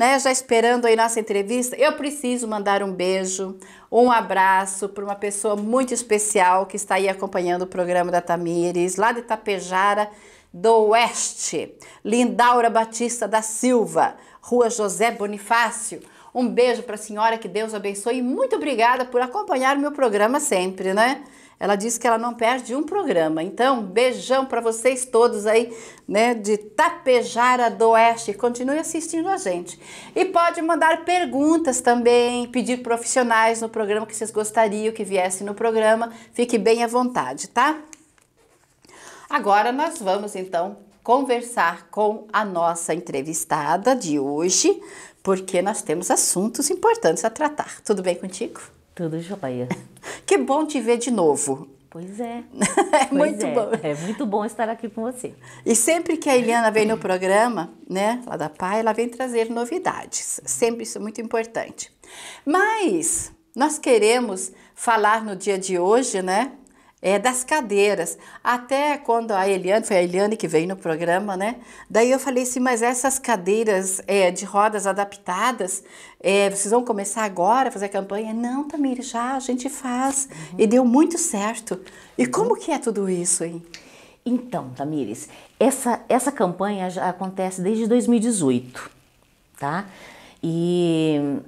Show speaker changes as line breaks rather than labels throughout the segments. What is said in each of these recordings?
né, já esperando aí nossa entrevista, eu preciso mandar um beijo, um abraço para uma pessoa muito especial que está aí acompanhando o programa da Tamires, lá de Itapejara do Oeste, Lindaura Batista da Silva, Rua José Bonifácio. Um beijo para a senhora, que Deus abençoe e muito obrigada por acompanhar o meu programa sempre, né? Ela disse que ela não perde um programa. Então, beijão para vocês todos aí, né, de Tapejara do Oeste. Continue assistindo a gente. E pode mandar perguntas também, pedir profissionais no programa que vocês gostariam que viessem no programa. Fique bem à vontade, tá? Agora nós vamos então conversar com a nossa entrevistada de hoje, porque nós temos assuntos importantes a tratar. Tudo bem contigo? Tudo jóia. Que bom te ver de novo.
Pois é.
é pois muito é. bom. É muito bom estar aqui com você. E sempre que a Eliana vem no programa, né, lá da PAI, ela vem trazer novidades. Sempre isso é muito importante. Mas nós queremos falar no dia de hoje, né, é, das cadeiras. Até quando a Eliane, foi a Eliane que veio no programa, né? Daí eu falei assim, mas essas cadeiras é, de rodas adaptadas, é, vocês vão começar agora a fazer a campanha? Não, Tamir, já a gente faz. Uhum. E
deu muito certo. E uhum. como que é tudo isso, hein? Então, Tamires, essa, essa campanha já acontece desde 2018, tá? E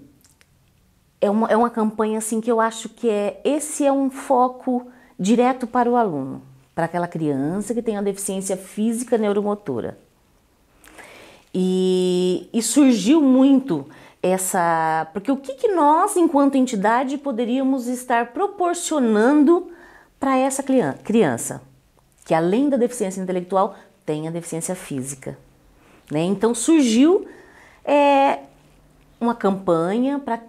é uma, é uma campanha assim que eu acho que é esse é um foco direto para o aluno, para aquela criança que tem a deficiência física neuromotora. E, e surgiu muito essa. Porque o que, que nós, enquanto entidade, poderíamos estar proporcionando para essa criança, que além da deficiência intelectual, tem a deficiência física? Né? Então surgiu é, uma campanha para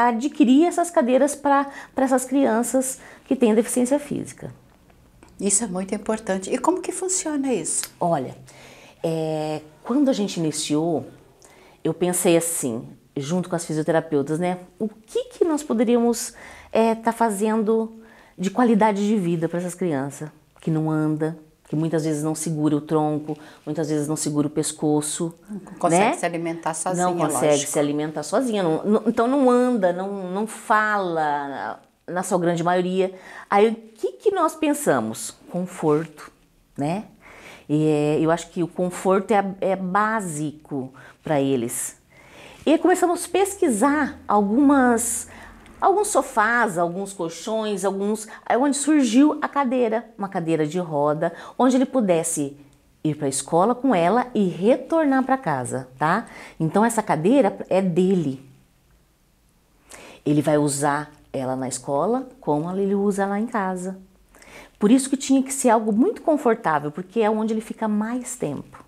adquirir essas cadeiras para essas crianças que têm deficiência física. Isso é muito importante. E como que funciona isso? Olha, é, quando a gente iniciou, eu pensei assim, junto com as fisioterapeutas, né? O que, que nós poderíamos estar é, tá fazendo de qualidade de vida para essas crianças que não andam, que muitas vezes não segura o tronco, muitas vezes não segura o pescoço. Não consegue né? se alimentar sozinha. Não consegue lógico. se alimentar sozinha. Não, não, então não anda, não, não fala, na sua grande maioria. Aí o que, que nós pensamos? Conforto, né? E eh, eu acho que o conforto é, é básico para eles. E começamos a pesquisar algumas alguns sofás, alguns colchões, alguns. É onde surgiu a cadeira, uma cadeira de roda, onde ele pudesse ir para a escola com ela e retornar para casa, tá? Então essa cadeira é dele. Ele vai usar ela na escola como ele usa lá em casa. Por isso que tinha que ser algo muito confortável, porque é onde ele fica mais tempo.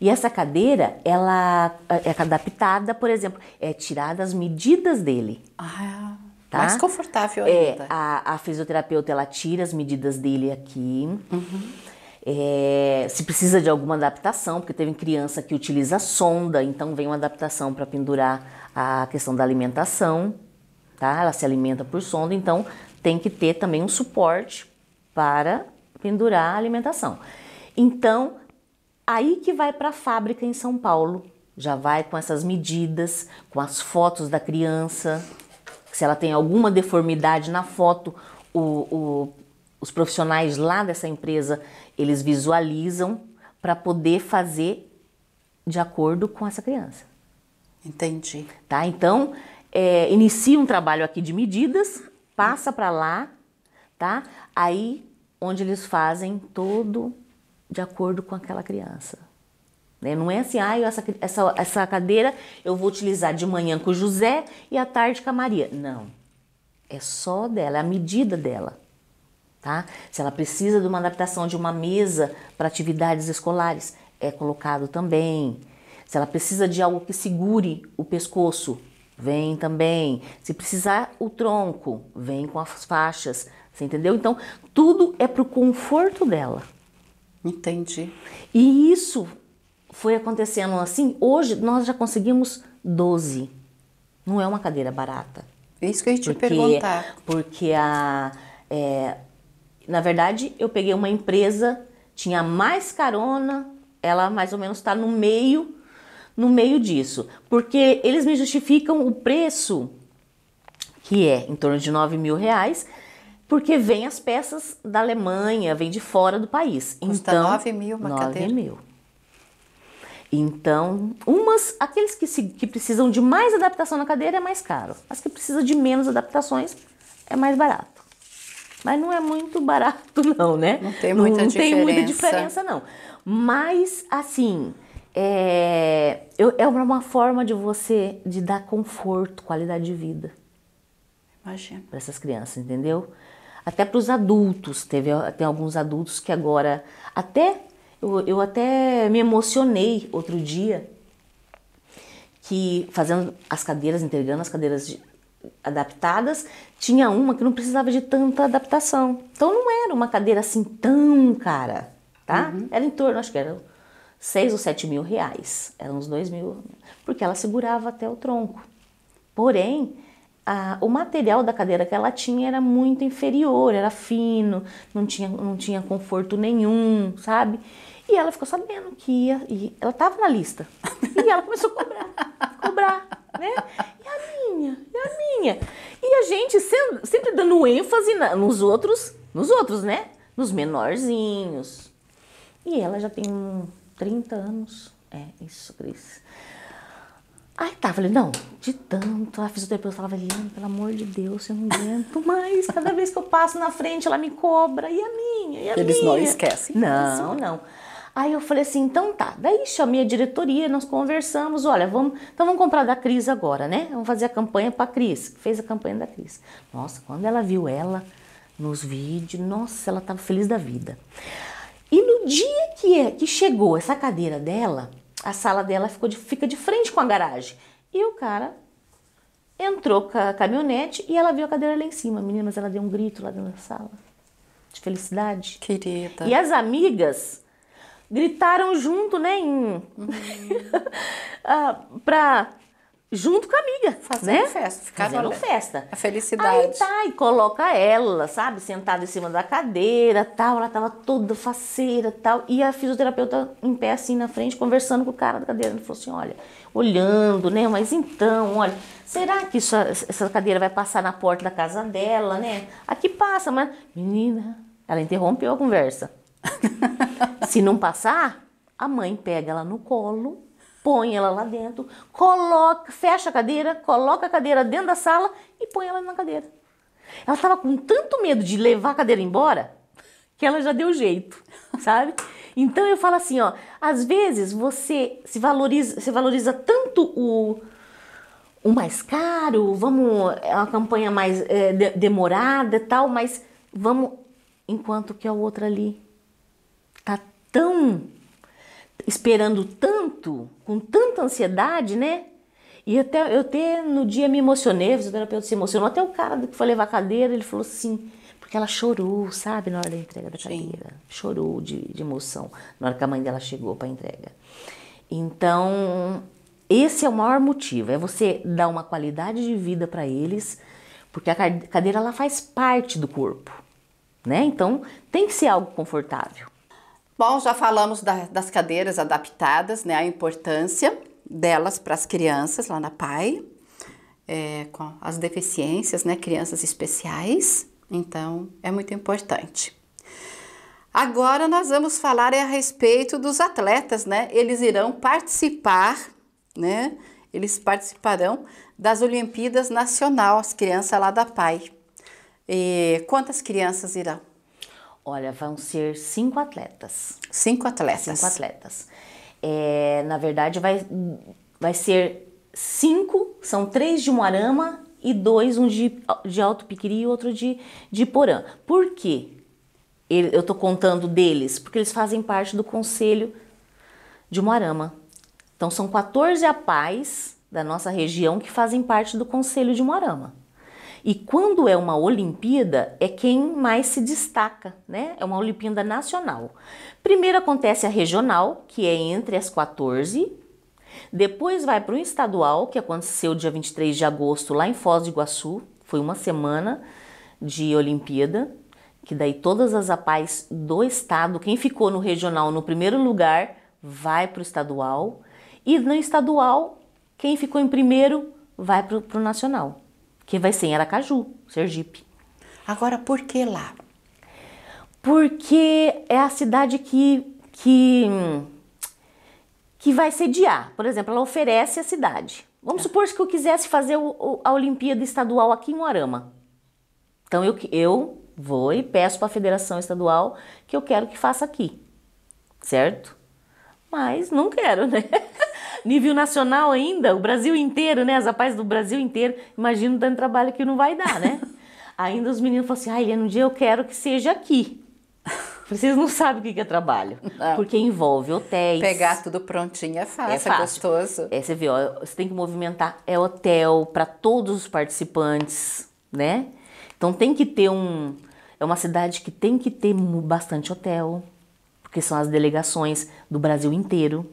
E essa cadeira, ela é, é adaptada, por exemplo, é tirada as medidas dele. Ah, tá? mais confortável é, ainda. É, a, a, fisioterapeuta, ela tira as medidas dele aqui. Uhum. É, se precisa de alguma adaptação, porque teve criança que utiliza sonda, então vem uma adaptação para pendurar a questão da alimentação, tá? Ela se alimenta por sonda, então tem que ter também um suporte para pendurar a alimentação. Então, Aí que vai para a fábrica em São Paulo. Já vai com essas medidas, com as fotos da criança. Se ela tem alguma deformidade na foto, o, o, os profissionais lá dessa empresa eles visualizam para poder fazer de acordo com essa criança. Entendi. Tá? Então, é, inicia um trabalho aqui de medidas, passa para lá, tá? Aí onde eles fazem todo de acordo com aquela criança. Né? Não é assim, ah, essa, essa, essa cadeira eu vou utilizar de manhã com o José e à tarde com a Maria. Não. É só dela, é a medida dela. Tá? Se ela precisa de uma adaptação de uma mesa para atividades escolares, é colocado também. Se ela precisa de algo que segure o pescoço, vem também. Se precisar o tronco, vem com as faixas. Você entendeu? Então, tudo é para o conforto dela. Entendi. E isso foi acontecendo assim. Hoje nós já conseguimos 12. Não é uma cadeira barata. É Isso que eu ia te porque, perguntar. Porque a. É, na verdade, eu peguei uma empresa, tinha mais carona, ela mais ou menos está no meio, no meio disso. Porque eles me justificam o preço, que é em torno de 9 mil reais, porque vem as peças da Alemanha, vem de fora do país. Custa então, 9 mil uma 9 cadeira. mil. Então, umas, aqueles que, se, que precisam de mais adaptação na cadeira é mais caro. As que precisam de menos adaptações é mais barato. Mas não é muito barato, não, né? Não tem muita não, não diferença. Não tem muita diferença, não. Mas, assim, é, é uma forma de você de dar conforto, qualidade de vida. Imagina. Para essas crianças, entendeu? até para os adultos. Teve, tem alguns adultos que agora, até, eu, eu até me emocionei outro dia, que fazendo as cadeiras, integrando as cadeiras de, adaptadas, tinha uma que não precisava de tanta adaptação. Então não era uma cadeira assim tão cara, tá? Uhum. Era em torno, acho que era seis ou sete mil reais, eram uns dois mil, porque ela segurava até o tronco. Porém, a, o material da cadeira que ela tinha era muito inferior, era fino, não tinha, não tinha conforto nenhum, sabe? E ela ficou sabendo que ia, e ela estava na lista. E ela começou a cobrar, cobrar, né? E a minha, e a minha. E a gente sempre, sempre dando ênfase na, nos outros, nos outros, né? Nos menorzinhos. E ela já tem 30 anos. É isso, Cris. Aí tá, falei, não, de tanto, a fisioterapeuta tava Eliane, pelo amor de Deus, eu não aguento mais. Cada vez que eu passo na frente, ela me cobra, e a minha, e a Eles minha. Eles não esquecem. Não, não. Aí eu falei assim, então tá. Daí chamei a diretoria, nós conversamos, olha, vamos, então vamos comprar da Cris agora, né? Vamos fazer a campanha pra Cris, fez a campanha da Cris. Nossa, quando ela viu ela nos vídeos, nossa, ela tava feliz da vida. E no dia que, é, que chegou essa cadeira dela, a sala dela ficou de, fica de frente com a garagem. E o cara entrou com a caminhonete e ela viu a cadeira lá em cima. Meninas, ela deu um grito lá dentro da sala. De felicidade. Querida. E as amigas gritaram junto, né? Em... Uhum. ah, pra junto com a amiga. Fazendo né? festa. Ficava Fazendo festa. A felicidade. Aí tá, e coloca ela, sabe, sentada em cima da cadeira, tal, ela tava toda faceira, tal, e a fisioterapeuta em pé assim na frente, conversando com o cara da cadeira, ele falou assim, olha, olhando, né, mas então, olha, será que isso, essa cadeira vai passar na porta da casa dela, né? Aqui passa, mas, menina, ela interrompeu a conversa. Se não passar, a mãe pega ela no colo põe ela lá dentro, coloca, fecha a cadeira, coloca a cadeira dentro da sala e põe ela na cadeira. Ela estava com tanto medo de levar a cadeira embora que ela já deu jeito, sabe? Então eu falo assim, ó, às vezes você se valoriza, se valoriza tanto o o mais caro, vamos é uma campanha mais é, de, demorada e tal, mas vamos enquanto que a outra ali tá tão esperando tanto, com tanta ansiedade, né? E até eu até no dia me emocionei, o fisioterapeuta se emocionou, até o cara que foi levar a cadeira, ele falou assim, porque ela chorou, sabe, na hora da entrega da cadeira. Sim. Chorou de, de emoção na hora que a mãe dela chegou para a entrega. Então, esse é o maior motivo, é você dar uma qualidade de vida para eles, porque a cadeira ela faz parte do corpo, né? Então, tem que ser algo confortável. Bom, já
falamos da, das cadeiras adaptadas, né? A importância delas para as crianças lá na PAI, é, com as deficiências, né? Crianças especiais. Então, é muito importante. Agora nós vamos falar a respeito dos atletas, né? Eles irão participar, né? Eles participarão das Olimpíadas Nacional, as crianças lá da PAI.
E quantas crianças irão? Olha, vão ser cinco atletas. Cinco atletas. Cinco atletas. É, na verdade, vai, vai ser cinco, são três de Moarama e dois, um de, de Alto Piquiri e outro de, de Porã. Por quê? Eu estou contando deles, porque eles fazem parte do Conselho de Moarama. Então, são 14 apais da nossa região que fazem parte do Conselho de Moarama. E quando é uma Olimpíada, é quem mais se destaca, né? É uma Olimpíada nacional. Primeiro acontece a regional, que é entre as 14. Depois vai para o estadual, que aconteceu dia 23 de agosto lá em Foz do Iguaçu. Foi uma semana de Olimpíada, que daí todas as APAES do estado, quem ficou no regional no primeiro lugar, vai para o estadual. E no estadual, quem ficou em primeiro vai para o nacional que vai ser em Aracaju, Sergipe. Agora, por que lá? Porque é a cidade que, que, que vai sediar. Por exemplo, ela oferece a cidade. Vamos tá. supor que eu quisesse fazer a Olimpíada Estadual aqui em Moarama. Então eu, eu vou e peço para a Federação Estadual que eu quero que faça aqui, certo? Mas não quero, né? nível nacional ainda, o Brasil inteiro, né? As rapazes do Brasil inteiro, imagino dando trabalho que não vai dar, né? ainda os meninos falam assim, ah, Helena, um dia eu quero que seja aqui. Vocês não sabem o que é trabalho, não. porque envolve hotéis. Pegar tudo prontinho é fácil, é, é, fácil. gostoso. É, você vê, ó, você tem que movimentar, é hotel para todos os participantes, né? Então tem que ter um... É uma cidade que tem que ter bastante hotel, porque são as delegações do Brasil inteiro.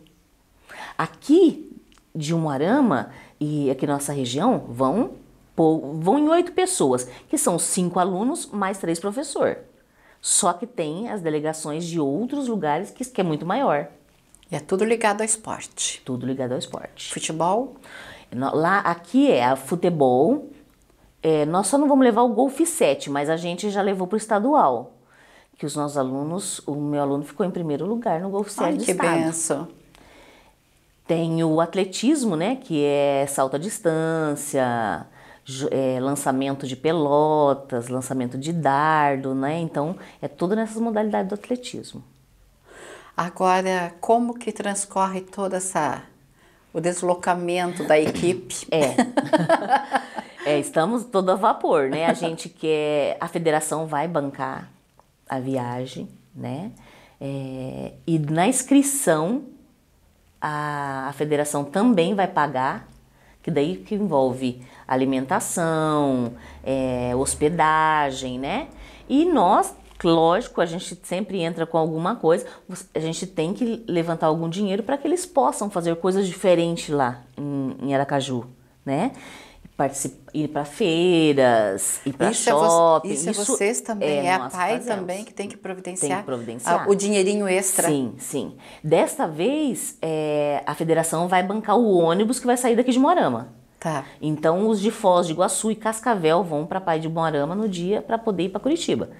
Aqui de Umuarama e aqui na nossa região vão, vão em oito pessoas, que são cinco alunos mais três professor. Só que tem as delegações de outros lugares que, que é muito maior. E é tudo ligado ao esporte. Tudo ligado ao esporte. Futebol? Lá, aqui é a futebol. É, nós só não vamos levar o golfe 7, mas a gente já levou para o estadual. Que os nossos alunos, o meu aluno ficou em primeiro lugar no golfe 7 Ai, do que estado. benção. Tem o atletismo, né, que é salto à distância, é, lançamento de pelotas, lançamento de dardo, né? Então, é tudo nessas modalidades do atletismo.
Agora, como que transcorre toda essa o deslocamento da
equipe? É. é estamos todo a vapor, né? A gente quer a federação vai bancar a viagem, né? É, e na inscrição a, a federação também vai pagar, que daí que envolve alimentação, é, hospedagem, né? E nós, lógico, a gente sempre entra com alguma coisa, a gente tem que levantar algum dinheiro para que eles possam fazer coisas diferentes lá em, em Aracaju, né? ir para feiras, ir para é shopping. isso, é isso, é vocês também, é, é a pai fazemos.
também que tem que providenciar, tem que providenciar. o
dinheirinho extra. Sim, sim. Desta vez, é, a federação vai bancar o ônibus que vai sair daqui de Morama. Tá. Então, os de Foz de Iguaçu e Cascavel vão para Pai de Morama no dia para poder ir para Curitiba.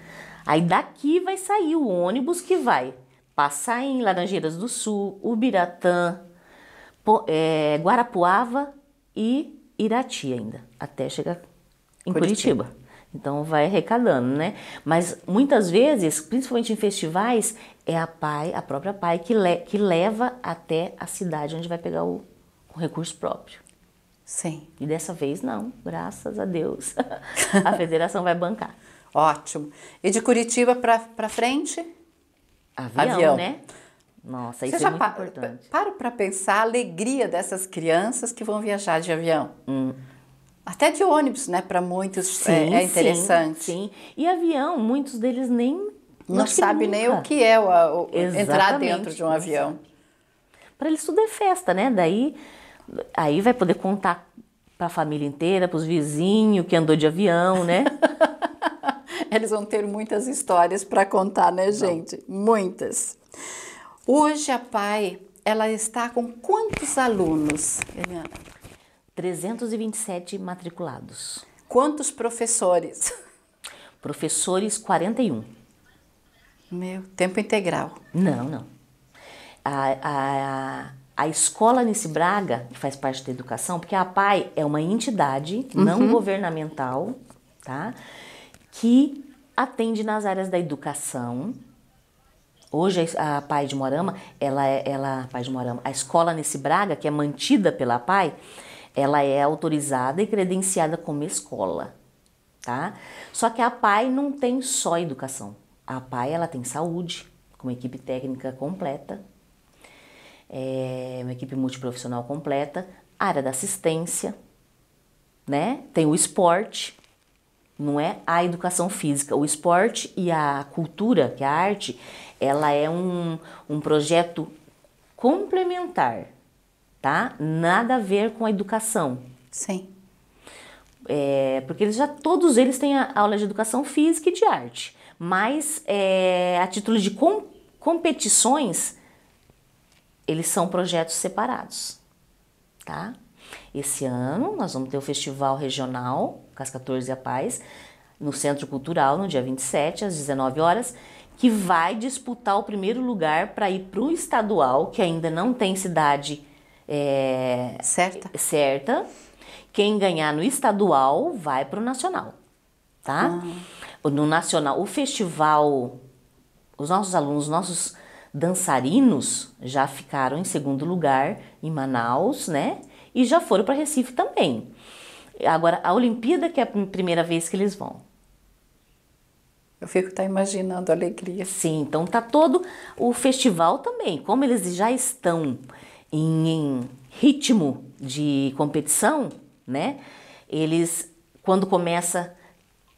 Aí daqui vai sair o ônibus que vai passar em Laranjeiras do Sul, Ubiratã, é, Guarapuava e Irati ainda, até chegar em Curitiba. Curitiba. Então vai arrecadando, né? Mas muitas vezes, principalmente em festivais, é a pai, a própria pai que, le que leva até a cidade onde vai pegar o, o recurso próprio. Sim. E dessa vez não, graças a Deus. a federação vai bancar. Ótimo.
E de Curitiba para frente?
Avião, Avião, né? Nossa, isso Você é muito importante.
Paro para pensar a alegria dessas crianças que vão viajar de avião. Hum. Até de ônibus, né? Para muitos é, sim, é, é, interessante. Sim,
sim. E avião, muitos deles nem
não sabe nem o que
é o, o entrar dentro de um avião. Para eles tudo é festa, né? Daí aí vai poder contar para a família inteira, para os vizinhos que andou de avião, né?
eles vão ter muitas histórias para contar, né, gente? Não. Muitas. Hoje a PAI, ela está com quantos alunos, Eliana? 327 matriculados. Quantos professores?
Professores 41. Meu, tempo integral. Não, não. A, a, a escola nesse Braga, que faz parte da educação, porque a PAI é uma entidade uhum. não governamental, tá? Que atende nas áreas da educação, Hoje a PAI de Morama, ela é, ela, a PAI de Morama, a escola nesse Braga, que é mantida pela PAI, ela é autorizada e credenciada como escola, tá? Só que a PAI não tem só educação. A PAI, ela tem saúde, com uma equipe técnica completa, é uma equipe multiprofissional completa, área da assistência, né? Tem o esporte, não é a educação física, o esporte e a cultura, que é a arte, ela é um, um projeto complementar, tá? Nada a ver com a educação. Sim. É, porque eles já todos eles têm a aula de educação física e de arte, mas é, a título de com, competições eles são projetos separados, tá? Esse ano nós vamos ter o festival regional Cascatores e a Paz no Centro Cultural no dia 27 às 19 horas que vai disputar o primeiro lugar para ir para o estadual, que ainda não tem cidade é, certa. certa. Quem ganhar no estadual vai para o nacional, tá? Ah. No nacional, o festival, os nossos alunos, os nossos dançarinos já ficaram em segundo lugar em Manaus, né? E já foram para Recife também. Agora, a Olimpíada, que é a primeira vez que eles vão. Eu fico tá imaginando a alegria. Sim, então tá todo o festival também, como eles já estão em, em ritmo de competição, né? Eles quando começa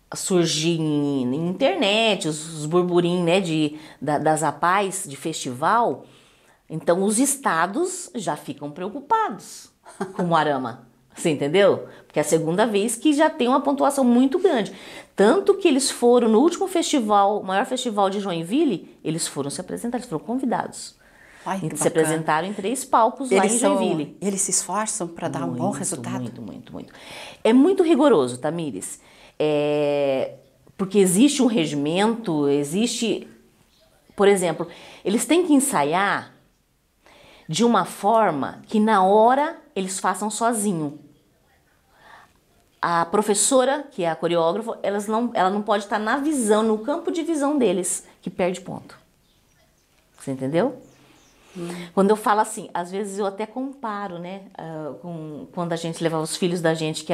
a surgir em, em internet os, os burburinhos, né, de da, das apais de festival, então os estados já ficam preocupados com o arama. Você entendeu? Porque é a segunda vez que já tem uma pontuação muito grande. Tanto que eles foram no último festival, o maior festival de Joinville, eles foram se apresentar, eles foram convidados. Ai, se apresentaram em três palcos eles lá em Joinville. eles se esforçam para dar muito, um bom resultado? Muito, muito, muito. É muito rigoroso, Tamires. É, porque existe um regimento, existe. Por exemplo, eles têm que ensaiar de uma forma que na hora eles façam sozinho a professora, que é a coreógrafa, elas não, ela não pode estar na visão, no campo de visão deles, que perde ponto. Você entendeu? Hum. Quando eu falo assim, às vezes eu até comparo, né? Uh, com, quando a gente levava os filhos da gente que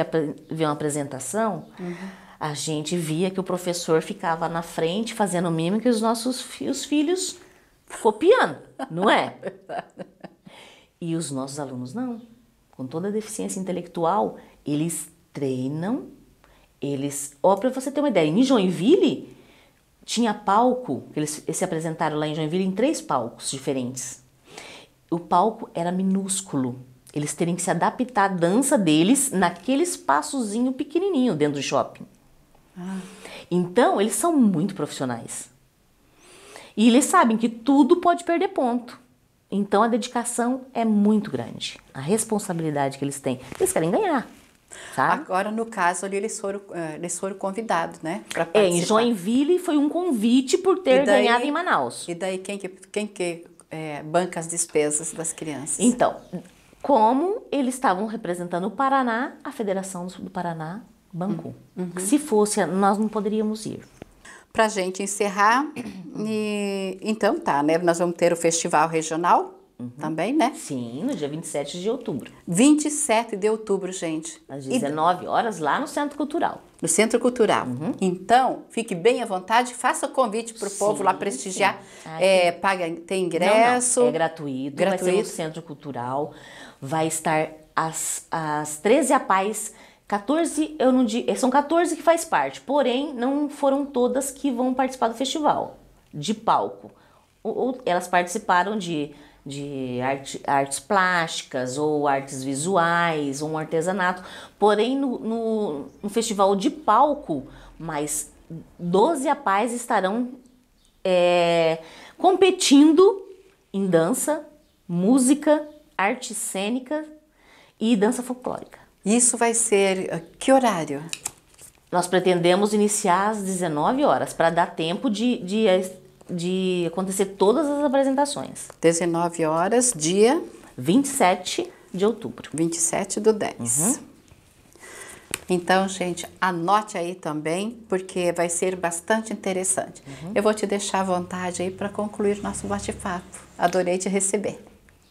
ver uma apresentação, uhum. a gente via que o professor ficava na frente fazendo mímica e os nossos os filhos copiando, não é? e os nossos alunos não. Com toda a deficiência intelectual, eles treinam, eles. Ó, para você ter uma ideia, em Joinville tinha palco, eles, eles se apresentaram lá em Joinville em três palcos diferentes. O palco era minúsculo, eles terem que se adaptar à dança deles naquele espaçozinho pequenininho dentro do shopping. Ah. Então, eles são muito profissionais. E eles sabem que tudo pode perder ponto. Então, a dedicação é muito grande. A responsabilidade que eles têm. Eles querem ganhar. Sabe?
Agora, no caso ali, eles foram, eh, eles foram convidados, né? É, em
Joinville foi um convite por ter daí, ganhado em
Manaus. E daí, quem que, quem que é,
banca as despesas das crianças? Então, como eles estavam representando o Paraná, a Federação do Paraná bancou. Uhum. uhum. Se fosse, nós não poderíamos ir.
Pra gente encerrar, e, então tá, né? Nós vamos ter o Festival Regional, Uhum. Também, né? Sim, no dia 27 de outubro. 27 de outubro,
gente. Às 19 e... horas, lá no Centro Cultural.
No Centro Cultural. Uhum. Então, fique bem à vontade, faça convite para o povo lá prestigiar. é, ah, paga, tem ingresso. Não, não. É
gratuito, gratuito. Vai ser no Centro Cultural. Vai estar às, às 13 a paz. 14, eu não digo, são 14 que faz parte, porém não foram todas que vão participar do festival de palco. Ou, ou elas participaram de de arte, artes plásticas ou artes visuais, um artesanato. Porém, no, no, no festival de palco, mais 12 apais estarão é, competindo em dança, música, arte cênica e dança folclórica. Isso vai ser ah, que horário? Nós pretendemos iniciar às 19 horas para dar tempo de, de de acontecer todas as apresentações. 19 horas, dia 27 de outubro. 27 do 10. Uhum.
Então, gente, anote aí também, porque vai ser bastante interessante. Uhum. Eu vou te deixar à vontade aí para concluir nosso bate-papo. Adorei te receber.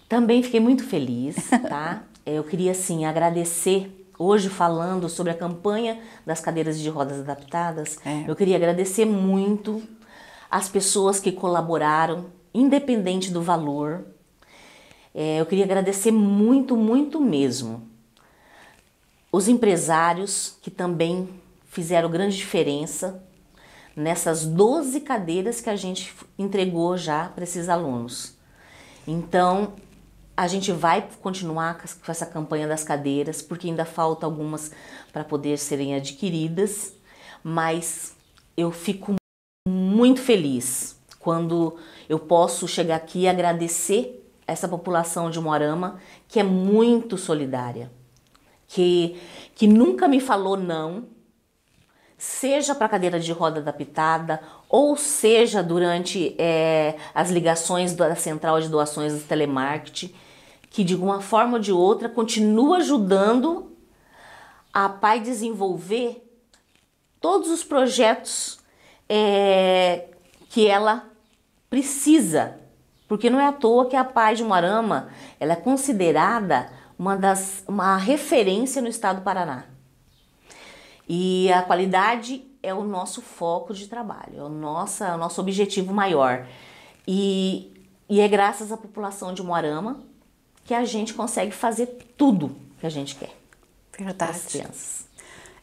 Também fiquei muito feliz, tá? Eu queria, assim, agradecer hoje falando sobre a campanha das cadeiras de rodas adaptadas. É. Eu queria agradecer muito as pessoas que colaboraram, independente do valor. É, eu queria agradecer muito, muito mesmo. Os empresários que também fizeram grande diferença nessas 12 cadeiras que a gente entregou já para esses alunos. Então, a gente vai continuar com essa campanha das cadeiras, porque ainda falta algumas para poder serem adquiridas, mas eu fico muito feliz quando eu posso chegar aqui e agradecer essa população de Morama que é muito solidária, que, que nunca me falou não, seja para a cadeira de roda da pitada ou seja durante é, as ligações da central de doações do telemarketing, que de uma forma ou de outra continua ajudando a PAI desenvolver todos os projetos é, que ela precisa, porque não é à toa que a Paz de Moarama ela é considerada uma das uma referência no estado do Paraná. E a qualidade é o nosso foco de trabalho, é o, nosso é o nosso objetivo maior. E, e é graças à população de Moarama que a gente consegue fazer tudo que a gente quer. Verdade.
As crianças.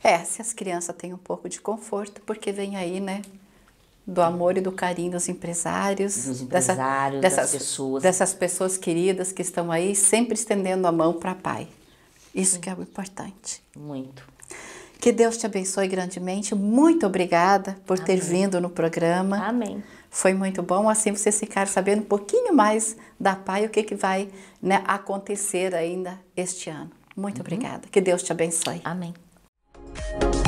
É, se as crianças têm um pouco de conforto, porque vem aí, né? Do amor e do carinho dos empresários, dos empresários dessa, dessas pessoas. Dessas pessoas queridas que estão aí sempre estendendo a mão para pai. Isso Sim. que é o importante. Muito. Que Deus te abençoe grandemente. Muito obrigada por Amém. ter vindo no programa. Amém. Foi muito bom. Assim vocês ficaram sabendo um pouquinho mais da PAI, o que, que vai né, acontecer ainda este ano. Muito uhum. obrigada. Que Deus te abençoe. Amém. you.